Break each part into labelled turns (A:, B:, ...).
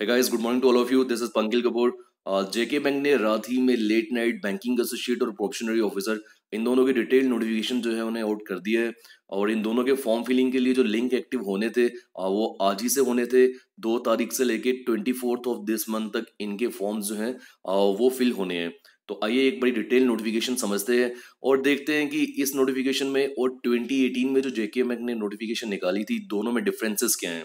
A: है guys good morning to all of you this is Pankil Kapoor JK bank ने रात ही में लेट नाइट बैंकिंग एसोसिएट और प्रोबेशनरी ऑफिसर इन दोनों के डिटेल नोटिफिकेशन जो है उन्हें आउट कर दिया है और इन दोनों के फॉर्म फिलिंग के लिए जो लिंक एक्टिव होने थे वो आज ही से होने थे दो तारीख से लेके twenty fourth of this month तक इनके फॉर्म जो हैं वो फिल होने हैं तो आइए एक बड़ी डिटेल नोटिफिकेशन समझते हैं और देखते हैं कि इस नोटिफिकेशन में और 2018 में जो जेके बैंक ने नोटिफिकेशन निकाली थी दोनों में डिफरेंसेस क्या हैं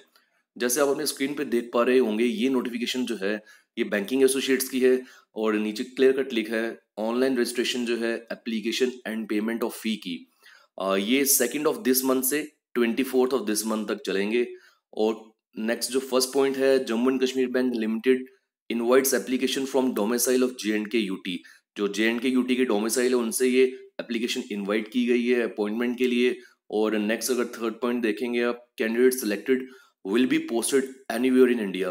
A: जैसे आप अपने स्क्रीन पे देख पा रहे होंगे ये नोटिफिकेशन जो है ये बैंकिंग एसोसिएट्स की है और नीचे क्लियर कट लिखा है ऑनलाइन रजिस्ट्रेशन जो है application and payment of fee की आ, ये सेकेंड ऑफ दिस मंथ से twenty fourth of this month तक चलेंगे और नेक्स्ट जो फर्स्ट पॉइंट है Jammu and Kashmir bank limited invites application from domicile of J and K UT जो जे एंड के यूटी के डोमिसाइल है उनसे ये एप्लीकेशन इनवाइट की गई है अपॉइंटमेंट के लिए और नेक्स्ट अगर थर्ड पॉइंट देखेंगे आप candidate selected will be posted any in India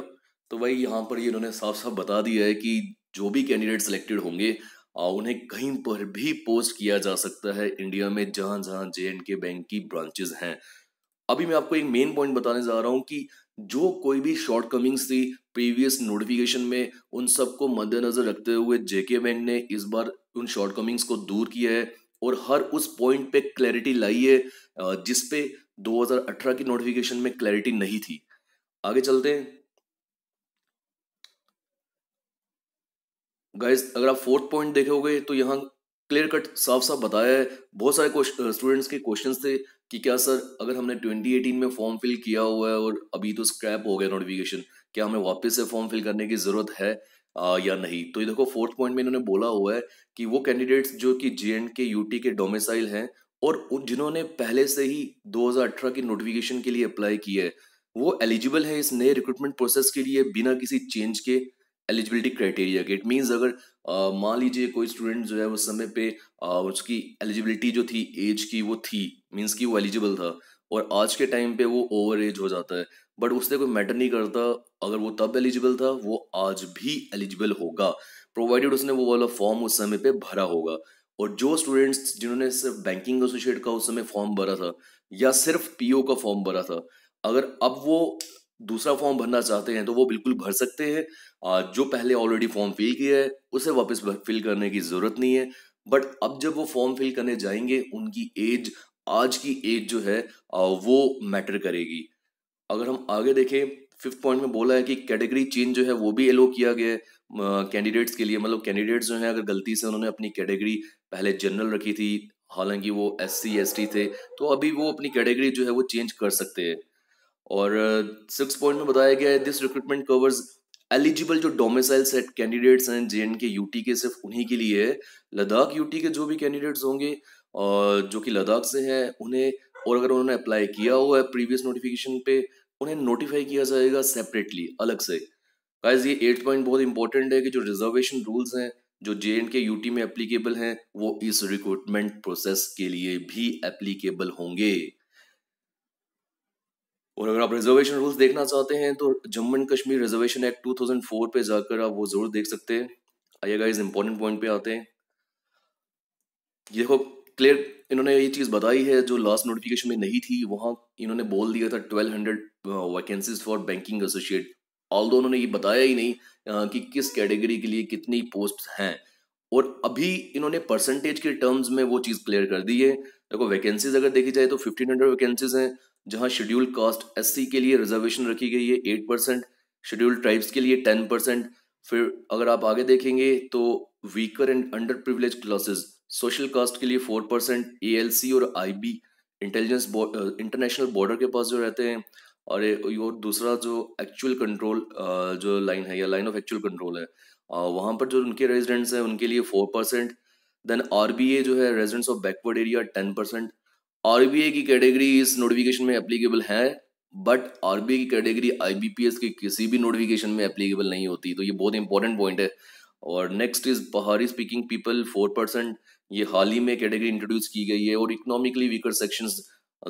A: तो भाई यहाँ पर ये इन्होंने साफ साफ बता दिया है कि जो भी कैंडिडेट सिलेक्टेड होंगे उन्हें कहीं पर भी पोस्ट किया जा सकता है इंडिया में जहां जहां जे एंड के बैंक की ब्रांचेज हैं अभी मैं आपको एक मेन पॉइंट बताने जा रहा हूं कि जो कोई भी शॉर्ट कमिंग्स थी प्रीवियस नोटिफिकेशन में उन सबको मद्देनजर रखते हुए जेके बैंक ने इस बार उन शॉर्ट कमिंग्स को दूर किया है और हर उस पॉइंट पे क्लैरिटी लाई है जिसपे 2018 की नोटिफिकेशन में क्लैरिटी नहीं थी आगे चलते हैं गाइस अगर आप फोर्थ पॉइंट देखोगे तो यहाँ क्लियर कट साफ साफ बताया है बहुत सारे स्टूडेंट्स के क्वेश्चंस थे कि क्या सर अगर हमने 2018 में फॉर्म फिल किया हुआ है और अभी तो स्क्रैप हो गया नोटिफिकेशन क्या हमें वापस से फॉर्म फिल करने की जरूरत है आ, या नहीं तो ये देखो फोर्थ पॉइंट में इन्होंने बोला हुआ है कि वो कैंडिडेट्स जो कि जे एंड के यूटी के डोमिसाइल हैं और जिन्होंने पहले से ही 2018 की नोटिफिकेशन के लिए अप्लाई किया है वो एलिजिबल है इस नए रिक्रूटमेंट प्रोसेस के लिए बिना किसी चेंज के एलिजिबिलिटी क्राइटेरिया के इट मीन्स अगर मान लीजिए कोई स्टूडेंट जो है उस समय पे आ, उसकी एलिजिबिलिटी जो थी एज की वो थी मीन्स कि वो एलिजिबल था और आज के टाइम पे वो ओवर एज हो जाता है बट उससे कोई मैटर नहीं करता अगर वो तब एलिजिबल था वो आज भी एलिजिबल होगा प्रोवाइडेड उसने वो वाला फॉर्म उस समय पे भरा होगा और जो स्टूडेंट्स जिन्होंने सिर्फ बैंकिंग एसोसिएट का उस समय फॉर्म भरा था या सिर्फ पीओ का फॉर्म भरा था अगर अब वो दूसरा फॉर्म भरना चाहते हैं तो वो बिल्कुल भर सकते हैं जो पहले ऑलरेडी फॉर्म फिल किया है उसे वापस फिल करने की ज़रूरत नहीं है बट अब जब वो फॉर्म फिल करने जाएंगे उनकी एज आज की एज जो है वो मैटर करेगी अगर हम आगे देखें फिफ्थ पॉइंट में बोला है कि कैटेगरी चेंज जो है वो भी एलो किया गया है कैंडिडेट्स के लिए मतलब कैंडिडेट्स जो है अगर गलती से उन्होंने अपनी कैटेगरी पहले जनरल रखी थी हालांकि वो एस सी एस टी थे तो अभी वो अपनी कैटेगरी जो है वो चेंज कर सकते हैं और सिक्स पॉइंट में बताया गया है दिस रिक्रूटमेंट कवर्स एलिजिबल जो डोमिसाइल सेट कैंडिडेट्स हैं जे एंड के यूटी के सिर्फ उन्हीं के लिए है लद्दाख यूटी के जो भी कैंडिडेट्स होंगे और जो कि लद्दाख से हैं उन्हें और अगर उन्होंने अप्लाई किया हुआ है प्रीवियस नोटिफिकेशन पे उन्हें नोटिफाई किया जाएगा सेपरेटली अलग से गाइज ये एट पॉइंट बहुत इंपॉर्टेंट है कि जो रिजर्वेशन रूल्स हैं जो J and K U T में एप्लीकेबल हैं वो इस रिक्रूटमेंट प्रोसेस के लिए भी एप्लीकेबल होंगे और अगर आप रिजर्वेशन रूल्स देखना चाहते हैं तो Jammu and Kashmir reservation act 2004 पे जाकर आप वो जरूर देख सकते हैं आइए गाइस इंपॉर्टेंट पॉइंट पे आते हैं देखो क्लियर इन्होंने ये चीज़ बताई है जो लास्ट नोटिफिकेशन में नहीं थी वहाँ इन्होंने बोल दिया था twelve hundred vacancies for banking associate although उन्होंने ये बताया ही नहीं uh, कि किस कैटेगरी के लिए कितनी पोस्ट हैं और अभी इन्होंने परसेंटेज के टर्म्स में वो चीज़ क्लियर कर दी है देखो वैकेंसीज अगर देखी जाए तो फिफ्टीन हंड्रेड वैकेंसीज हैं जहाँ शेड्यूल कास्ट एस के लिए रिजर्वेशन रखी गई है एट परसेंट शेड्यूल ट्राइब्स के लिए टेन परसेंट फिर अगर आप आगे देखेंगे तो weaker and under privilege classes social caste के लिए four percent A L C और आई इंटेलिजेंस इंटरनेशनल बॉर्डर के पास जो रहते हैं और और दूसरा जो एक्चुअल कंट्रोल uh, जो लाइन है या लाइन ऑफ एक्चुअल कंट्रोल है uh, वहाँ पर जो उनके रेजिडेंट्स हैं उनके लिए फोर परसेंट देन आर जो है residents of backward area ten percent R की कैटेगरी इस नोटिफिकेशन में अप्लीकेबल है बट आर की कैटेगरी आई की किसी भी नोटिफिकेशन में अप्लीकेबल नहीं होती तो ये बहुत इंपॉर्टेंट पॉइंट है और next is Pahari speaking people four percent ये हाल ही में कैटेगरी इंट्रोड्यूस की गई है और इकोनॉमिकली वीकर सेक्शन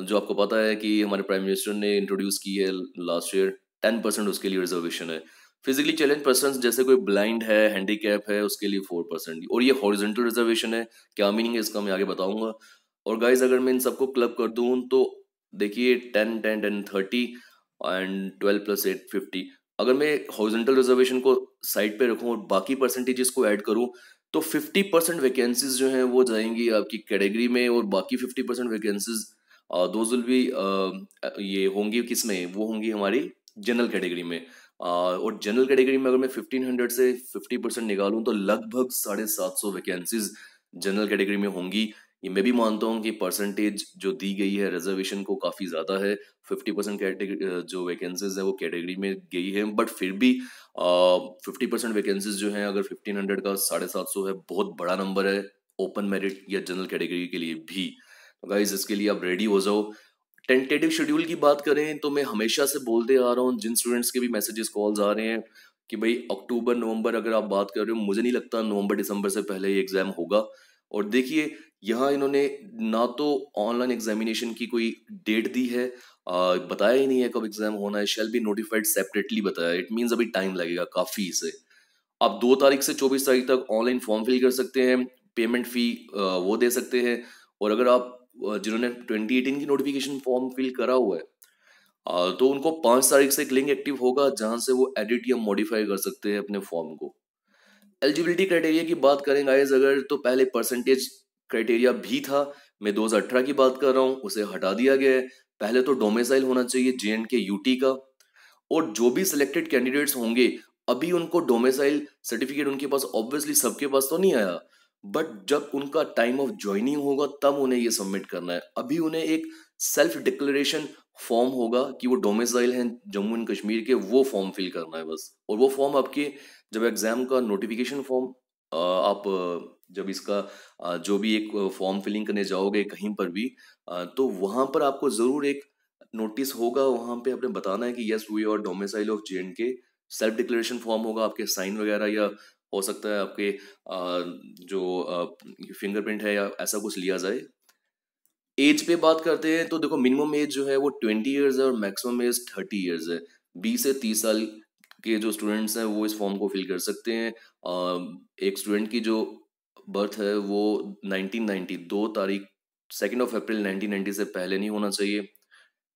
A: जो आपको पता है कि हमारे प्राइम मिनिस्टर ने इंट्रोड्यूस की है लास्ट ईयर टेन परसेंट उसके लिए रिजर्वेशन है फिजिकली चैलेंज पर्सन जैसे कोई ब्लाइंड है हैंडीकैप है उसके लिए फोर परसेंट और ये हॉरिजेंटल रिजर्वेशन है क्या मीनिंग है इसका मैं आगे बताऊंगा और गाइज अगर मैं इन सबको क्लब कर दूँ तो देखिए ten ten ten thirty and twelve plus eight fifty अगर मैं हॉरिजेंटल रिजर्वेशन को साइड पे रखूं और बाकी परसेंटेजेस को ऐड करूं तो 50 परसेंट वैकेंसीज जो हैं वो जाएंगी आपकी कैटेगरी में और बाकी 50 परसेंट वैकेंसीज दो विल भी ये होंगी किसमें वो होंगी हमारी जनरल कैटेगरी में और जनरल कैटेगरी में अगर मैं 1500 से 50 परसेंट निकालूँ तो लगभग साढ़े सात सौ वैकेंसीज जनरल कैटेगरी में होंगी ये मैं भी मानता हूँ कि परसेंटेज जो दी गई है रिजर्वेशन को काफ़ी ज़्यादा है फिफ्टी परसेंट कैटेगरी जो वैकेंसीज है वो कैटेगरी में गई है बट फिर भी फिफ्टी परसेंट वैकेंसीज जो हैं अगर फिफ्टीन हंड्रेड का साढ़े सात सौ है बहुत बड़ा नंबर है ओपन मेरिट या जनरल कैटेगरी के लिए भी तो गाइज इसके लिए आप रेडी हो जाओ टेंटेटिव शेड्यूल की बात करें तो मैं हमेशा से बोलते आ रहा हूँ जिन स्टूडेंट्स के भी मैसेजेस कॉल्स आ रहे हैं कि भाई अक्टूबर नवंबर अगर आप बात कर रहे हो मुझे नहीं लगता नवंबर दिसंबर से पहले ये एग्जाम होगा और देखिए यहाँ इन्होंने ना तो ऑनलाइन एग्जामिनेशन की कोई डेट दी है आ, बताया ही नहीं है कब एग्जाम होना है शेल बी नोटिफाइड सेपरेटली बताया इट मीन्स अभी टाइम लगेगा काफ़ी इसे आप दो तारीख से चौबीस तारीख तक ऑनलाइन फॉर्म फिल कर सकते हैं पेमेंट फी वो दे सकते हैं और अगर आप जिन्होंने ट्वेंटी एटीन की नोटिफिकेशन फॉर्म फिल करा हुआ है आ, तो उनको पाँच तारीख से एक लिंक एक्टिव होगा जहाँ से वो एडिट या मॉडिफाई कर सकते हैं अपने फॉर्म को एलिजिबिलिटी क्राइटेरिया की बात करें गाइज अगर तो पहले परसेंटेज क्राइटेरिया भी था मैं 2018 की बात कर रहा हूँ उसे हटा दिया गया है पहले तो डोमेसाइल होना चाहिए जे एंड के यूटी का और जो भी सिलेक्टेड कैंडिडेट्स होंगे अभी उनको डोमेसाइल सर्टिफिकेट उनके पास ऑब्वियसली सबके पास तो नहीं आया बट जब उनका टाइम ऑफ ज्वाइनिंग होगा तब उन्हें ये सबमिट करना है अभी उन्हें एक सेल्फ डिक्लेरेशन फॉर्म होगा कि वो डोमिसाइल हैं जम्मू एंड कश्मीर के वो फॉर्म फिल करना है बस और वो फॉर्म आपके जब एग्जाम का नोटिफिकेशन फॉर्म आप जब इसका जो भी एक फॉर्म फिलिंग करने जाओगे कहीं पर भी तो वहाँ पर आपको ज़रूर एक नोटिस होगा वहाँ पे आपने बताना है कि yes we are domicile of J and K self declaration form होगा आपके साइन वगैरह या हो सकता है आपके जो फिंगरप्रिंट है या ऐसा कुछ लिया जाए एज पे बात करते हैं तो देखो मिनिमम एज जो है वो ट्वेंटी ईयर्स है और मैक्सिमम एज थर्टी ईयर्स है बीस से तीस साल के जो स्टूडेंट्स हैं वो इस फॉर्म को फिल कर सकते हैं एक स्टूडेंट की जो बर्थ है वो 1990 दो तारीख सेकेंड ऑफ अप्रैल 1990 से पहले नहीं होना चाहिए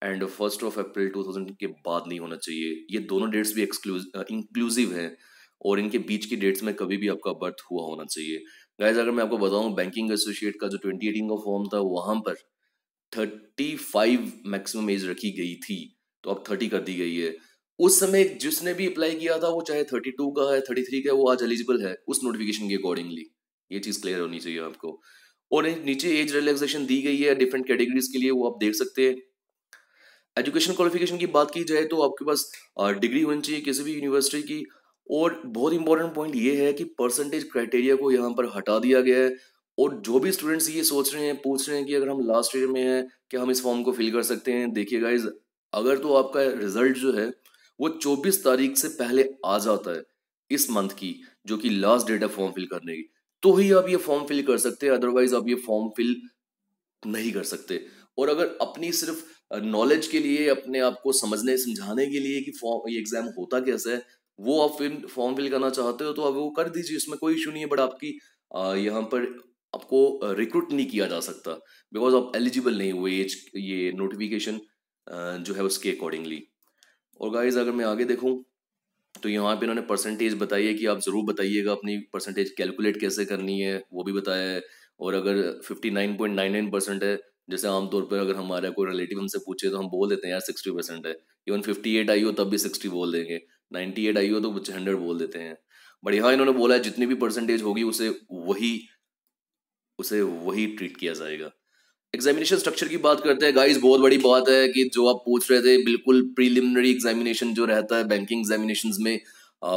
A: एंड फर्स्ट ऑफ अप्रैल 2000 के बाद नहीं होना चाहिए ये दोनों डेट्स भी एक्सक्लूज इंक्लूसिव हैं और इनके बीच की डेट्स में कभी भी आपका बर्थ हुआ होना चाहिए गाइज अगर मैं आपको बताऊं बैंकिंग एसोसिएट का जो ट्वेंटी का फॉर्म था वहां पर थर्टी फाइव मैक्सिमम एज रखी गई थी तो अब थर्टी कर दी गई है उस समय जिसने भी अप्लाई किया था वो चाहे थर्टी टू का है थर्टी थ्री का है वो आज एलिजिबल है उस नोटिफिकेशन के अकॉर्डिंगली ये चीज क्लियर होनी चाहिए आपको और नीचे एज रिलैक्सेशन दी गई है डिफरेंट कैटेगरीज के लिए वो आप देख सकते हैं एजुकेशन क्वालिफिकेशन की बात की जाए तो आपके पास डिग्री होनी चाहिए किसी भी यूनिवर्सिटी की और बहुत इंपॉर्टेंट पॉइंट ये है कि परसेंटेज क्राइटेरिया को यहाँ पर हटा दिया गया है और जो भी स्टूडेंट्स ये सोच रहे हैं पूछ रहे हैं कि अगर हम लास्ट ईयर में हैं क्या हम इस फॉर्म को फिल कर सकते हैं देखिए गाइज अगर तो आपका रिजल्ट जो है वो 24 तारीख से पहले आ जाता है इस मंथ की जो कि लास्ट डेट है फॉर्म फिल करने की तो ही आप ये फॉर्म फिल कर सकते हैं अदरवाइज आप ये फॉर्म फिल नहीं कर सकते और अगर अपनी सिर्फ नॉलेज के लिए अपने आप को समझने समझाने के लिए कि फॉर्म ये एग्जाम होता कैसा है वो आप फिल फॉर्म फिल करना चाहते हो तो अब वो कर दीजिए इसमें कोई इशू नहीं है बट आपकी यहाँ पर आपको रिक्रूट नहीं किया जा सकता बिकॉज आप एलिजिबल नहीं हुए एज ये नोटिफिकेशन जो है उसके अकॉर्डिंगली और गाइज अगर मैं आगे देखूँ तो यहाँ पे इन्होंने परसेंटेज बताई है कि आप ज़रूर बताइएगा अपनी परसेंटेज कैलकुलेट कैसे करनी है वो भी बताया है और अगर fifty nine nine point nine percent है जैसे आमतौर पर अगर हमारा कोई रिलेटिव हमसे पूछे तो हम बोल देते हैं यार सिक्सटी परसेंट है इवन फिफ्टी एट आई हो तब भी सिक्सटी बोल देंगे नाइन्टी एट आई हो तो बच्चे हंड्रेड बोल देते हैं बट यहाँ इन्होंने बोला है जितनी भी परसेंटेज होगी उसे वही उसे वही ट्रीट किया जाएगा एग्जामिनेशन स्ट्रक्चर की बात करते हैं गाइस बहुत बड़ी बात है कि जो आप पूछ रहे थे बिल्कुल प्रीलिमिनरी एग्जामिनेशन जो रहता है बैंकिंग एग्जामिनेशन में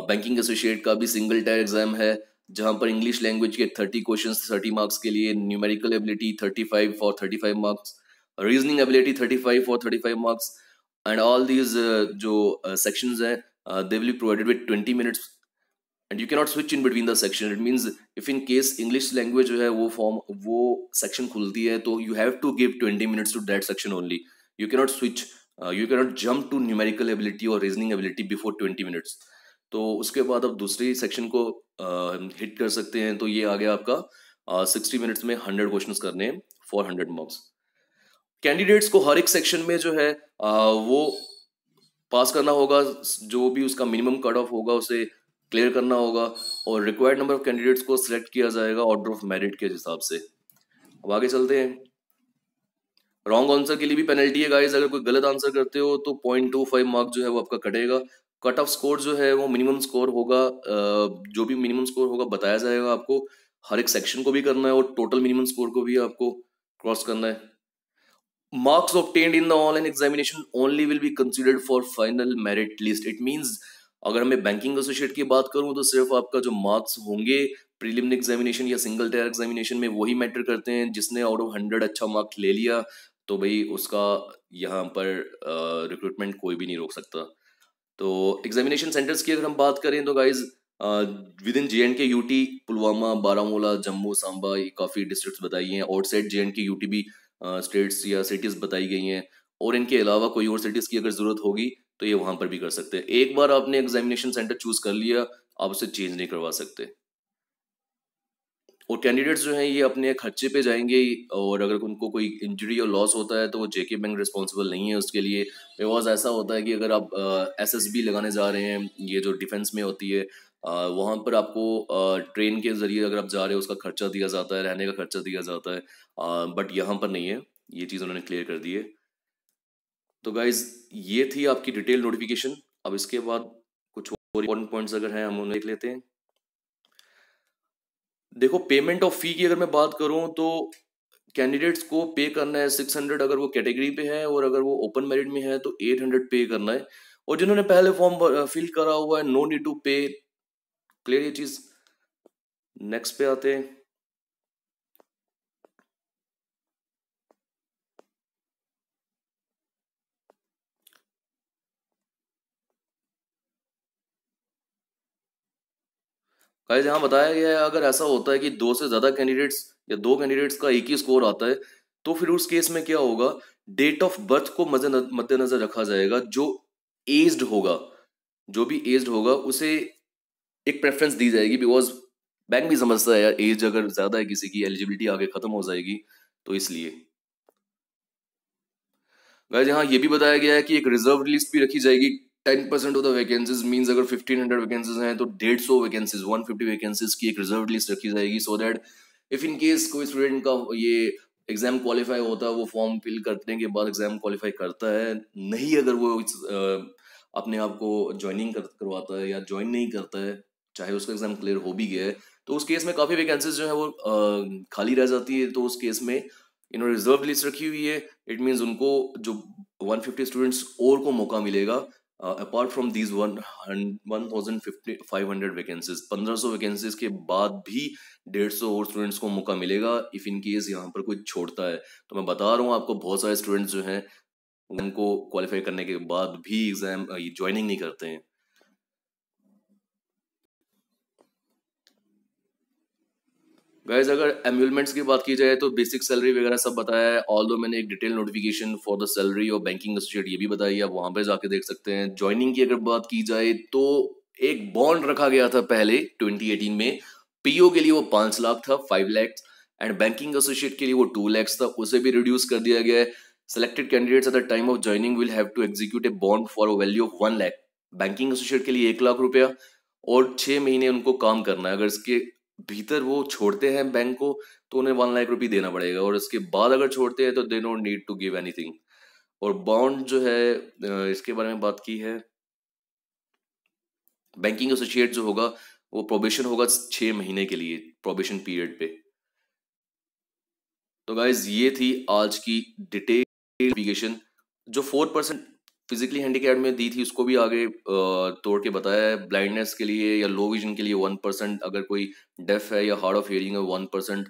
A: बैंकिंग एसोसिएट का भी सिंगल टायर एग्जाम है जहां पर इंग्लिश लैंग्वेज के थर्टी क्वेश्चन थर्टी मार्क्स के लिए numerical ability thirty five for thirty five marks reasoning ability thirty five for thirty five marks and all these जो सेक्शन है they will provided with twenty minutes and you cannot switch in between the section it means if in case English language जो है वो form वो section खुलती है तो you have to give twenty minutes to that section only you cannot switch you cannot jump to numerical ability और reasoning ability before twenty minutes तो उसके बाद आप दूसरे सेक्शन को हिट कर सकते हैं तो ये आ गया आपका सिक्सटी मिनट्स में हंड्रेड क्वेश्चन करने हैं फॉर हंड्रेड मार्क्स कैंडिडेट्स को हर एक सेक्शन में जो है आ, वो पास करना होगा जो भी उसका मिनिमम कट ऑफ होगा उसे क्लियर करना होगा और रिक्वायर्ड नंबर ऑफ कैंडिडेट्स को सिलेक्ट किया जाएगा ऑर्डर ऑफ मेरिट के हिसाब से अब आगे चलते हैं रॉन्ग आंसर के लिए भी पेनल्टी है गाइस अगर कोई गलत आंसर करते हो तो पॉइंट टू फाइव मार्क जो है वो आपका कटेगा कट ऑफ स्कोर जो है वो मिनिमम स्कोर होगा जो भी मिनिमम स्कोर होगा बताया जाएगा आपको हर एक सेक्शन को भी करना है और टोटल मिनिमम स्कोर को भी आपको क्रॉस करना है marks obtained in the online examination only will be considered for final merit list it means अगर मैं बैंकिंग एसोसिएट की बात करूं तो सिर्फ आपका जो मार्क्स होंगे प्रीलिम एग्जामिनेशन या सिंगल टायर एग्जामिनेशन में वही मैटर करते हैं जिसने आउट ऑफ हंड्रेड अच्छा मार्क्स ले लिया तो भाई उसका यहाँ पर रिक्रूटमेंट कोई भी नहीं रोक सकता तो एग्जामिनेशन सेंटर्स की अगर हम बात करें तो guys within J and K U T Pulwama Baramulla Jammu Samba ये काफ़ी डिस्ट्रिक्ट बताई हैं outside J and K U T भी स्टेट्स या सिटीज़ बताई गई हैं और इनके अलावा कोई और सिटीज़ की अगर ज़रूरत होगी तो ये वहाँ पर भी कर सकते हैं एक बार आपने एग्जामिनेशन सेंटर चूज़ कर लिया आप उसे चेंज नहीं करवा सकते और कैंडिडेट्स जो हैं ये अपने खर्चे पे जाएंगे और अगर उनको कोई इंजरी और लॉस होता है तो वो जेके बैंक रिस्पॉन्सिबल नहीं है उसके लिए बिकॉज ऐसा होता है कि अगर आप एस एस बी लगाने जा रहे हैं ये जो डिफेंस में होती है वहाँ पर आपको ट्रेन के ज़रिए अगर आप जा रहे हो उसका खर्चा दिया जाता है रहने का खर्चा दिया जाता है बट यहाँ पर नहीं है ये चीज़ उन्होंने क्लियर कर दी है तो गाइज ये थी आपकी डिटेल नोटिफिकेशन अब इसके बाद कुछ और इम्पोर्टेंट पॉइंट्स अगर हैं हम उन्हें देख लेते हैं देखो पेमेंट ऑफ फी की अगर मैं बात करूं तो कैंडिडेट्स को पे करना है सिक्स हंड्रेड अगर वो कैटेगरी पे है और अगर वो ओपन मेरिट में है तो एट हंड्रेड पे करना है और जिन्होंने पहले फॉर्म फिल करा हुआ है no need to pay clear ये चीज नेक्स्ट पे आते हैं गाइस यहाँ बताया गया है अगर ऐसा होता है कि दो से ज़्यादा कैंडिडेट्स या दो कैंडिडेट्स का एक ही स्कोर आता है तो फिर उस केस में क्या होगा डेट ऑफ बर्थ को मद्देनजर रखा जाएगा जो एज्ड होगा जो भी एज्ड होगा उसे एक प्रेफरेंस दी जाएगी बिकॉज बैंक भी समझता है यार एज अगर ज़्यादा है किसी की एलिजिबिलिटी आगे ख़त्म हो जाएगी तो इसलिए गाइज यहाँ ये भी बताया गया है कि एक रिजर्व लिस्ट भी रखी जाएगी ten percent of the vacancies means अगर फिफ्टीन हंड्रेड वैकेंसीज हैं तो डेढ़ सौ वैकेंसीज वन फिफ्टी वैकेंसीज की एक रिजर्व लिस्ट रखी जाएगी so that if in case कोई स्टूडेंट का ये एग्जाम क्वालिफाई होता है वो फॉर्म फिल करने के बाद एग्जाम क्वालिफाई करता है नहीं अगर वो अपने आप को ज्वाइनिंग कर, करवाता है या ज्वाइन नहीं करता है चाहे उसका एग्जाम क्लियर हो भी गया है तो उस केस में काफ़ी वैकेंसीज जो है वो आ, खाली रह जाती है तो उस केस में इन्होंने रिजर्व लिस्ट रखी हुई है इट मीन्स उनको जो 150 स्टूडेंट्स और को मौका मिलेगा apart from these one one thousand fifty five hundred vacancies पंद्रह सौ वैकेंसीज के बाद भी डेढ़ सौ और स्टूडेंट्स को मौका मिलेगा इफ़ इन केस यहाँ पर कोई छोड़ता है तो मैं बता रहा हूँ आपको बहुत सारे स्टूडेंट्स जो हैं उनको क्वालिफाई करने के बाद भी एग्जाम ज्वाइनिंग uh, नहीं करते हैं वैज अगर एम्यूलमेंट्स की बात की जाए तो बेसिक सैलरी वगैरह सब बताया है ऑल दो मैंने एक detail notification for the salary और बैंकिंग स्टेट ये भी बताई आप वहां पे जाके देख सकते हैं ज्वाइनिंग की अगर बात की जाए तो एक बॉन्ड रखा गया था पहले 2018 में पीओ के लिए वो पांच लाख था five lakhs and banking associate के लिए वो टू लैक्स था उसे भी रिड्यूस कर दिया गया है selected candidates at the time of joining will have to execute a bond for a value of one lakh banking associate के लिए एक लाख रुपया और छह महीने उनको काम करना है अगर इसके भीतर वो छोड़ते हैं बैंक को तो उन्हें वन लाख रुपये देना पड़ेगा और इसके बाद अगर छोड़ते हैं तो they not need to give anything और बॉन्ड जो है इसके बारे में बात की है बैंकिंग एसोसिएट जो होगा वो प्रोबेशन होगा छह महीने के लिए प्रोबेशन पीरियड पे तो गाइज ये थी आज की डिटेल जो फोर परसेंट फिजिकली हैंडीकैप में दी थी उसको भी आगे तोड़ के बताया है ब्लाइंडनेस के लिए या लो विजन के लिए वन परसेंट अगर कोई डेफ है या हार्ड ऑफ हियरिंग है वन परसेंट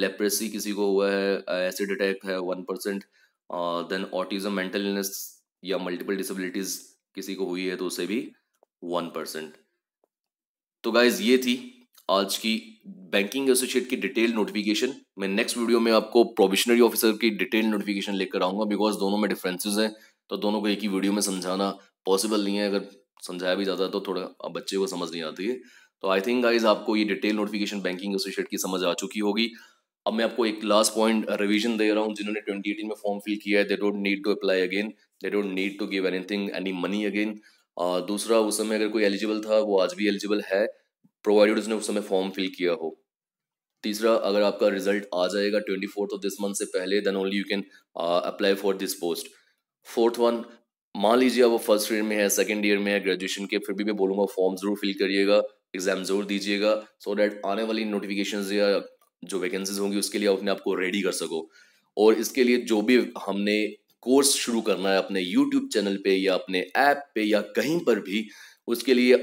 A: लेप्रेसी किसी को हुआ है एसिड अटैक है one percent then autism mental illness या मल्टीपल डिसेबिलिटीज किसी को हुई है तो उसे भी वन परसेंट तो गाइज ये थी आज की बैंकिंग एसोसिएट की डिटेल नोटिफिकेशन मैं नेक्स्ट वीडियो में आपको प्रोविशनरी ऑफिसर की डिटेल नोटिफिकेशन लेकर आऊंगा बिकॉज दोनों में डिफरेंसेस हैं तो दोनों को एक ही वीडियो में समझाना पॉसिबल नहीं है अगर समझाया भी जाता है तो थोड़ा अब बच्चे को समझ नहीं आती है तो आई थिंक गाइज आपको ये डिटेल नोटिफिकेशन बैंकिंग एसोसिएट की समझ आ चुकी होगी अब मैं आपको एक लास्ट पॉइंट रिवीजन दे रहा हूँ जिन्होंने एटीन में फॉर्म फिल किया है they don't need to apply again they don't need to give anything any money again दूसरा उस समय अगर कोई एलिजिबल था वो आज भी एलिजिबल है प्रोवाइडेड उसने उस समय फॉर्म फिल किया हो तीसरा अगर आपका रिजल्ट आ जाएगा twenty fourth of this month से पहले then only you can apply for this post fourth one मान लीजिए वो फर्स्ट ईयर में है सेकेंड ईयर में है ग्रेजुएशन के फिर भी मैं बोलूंगा फॉर्म ज़रूर फिल करिएगा एग्जाम ज़रूर दीजिएगा सो दैट डैट आने वाली नोटिफिकेशन या जो वैकेंसीज होंगी उसके लिए अपने आप को रेडी कर सको और इसके लिए जो भी हमने कोर्स शुरू करना है अपने यूट्यूब चैनल पे या अपने ऐप पे या कहीं पर भी उसके लिए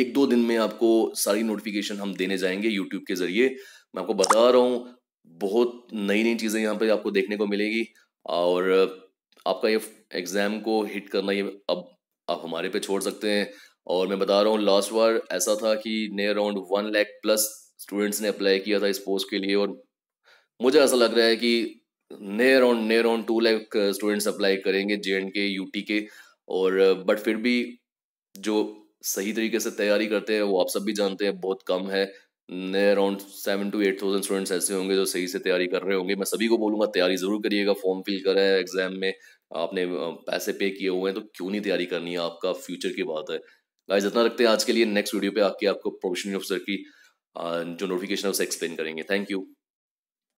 A: एक दो दिन में आपको सारी नोटिफिकेशन हम देने जाएंगे यूट्यूब के ज़रिए मैं आपको बता रहा हूँ बहुत नई नई चीज़ें यहाँ पर आपको देखने को मिलेगी और आपका ये एग्ज़ाम को हिट करना ये अब आप हमारे पे छोड़ सकते हैं और मैं बता रहा हूँ लास्ट बार ऐसा था कि ने around one lakh plus students ने अप्लाई किया था इस पोस्ट के लिए और मुझे ऐसा लग रहा है कि ने अराउंड ने around two lakh students apply करेंगे जे एंड के यू के और बट uh, फिर भी जो सही तरीके से तैयारी करते हैं वो आप सब भी जानते हैं बहुत कम है नए around seven to eight thousand students ऐसे होंगे जो सही से तैयारी कर रहे होंगे मैं सभी को बोलूंगा तैयारी ज़रूर करिएगा फॉर्म फिल करें एग्जाम में आपने पैसे पे किए हुए हैं तो क्यों नहीं तैयारी करनी है आपका फ्यूचर की बात है गाइज इतना रखते हैं आज के लिए नेक्स्ट वीडियो पे आके आपको प्रोफेशनल ऑफिसर की जो नोटिफिकेशन है उसे एक्सप्लेन करेंगे थैंक यू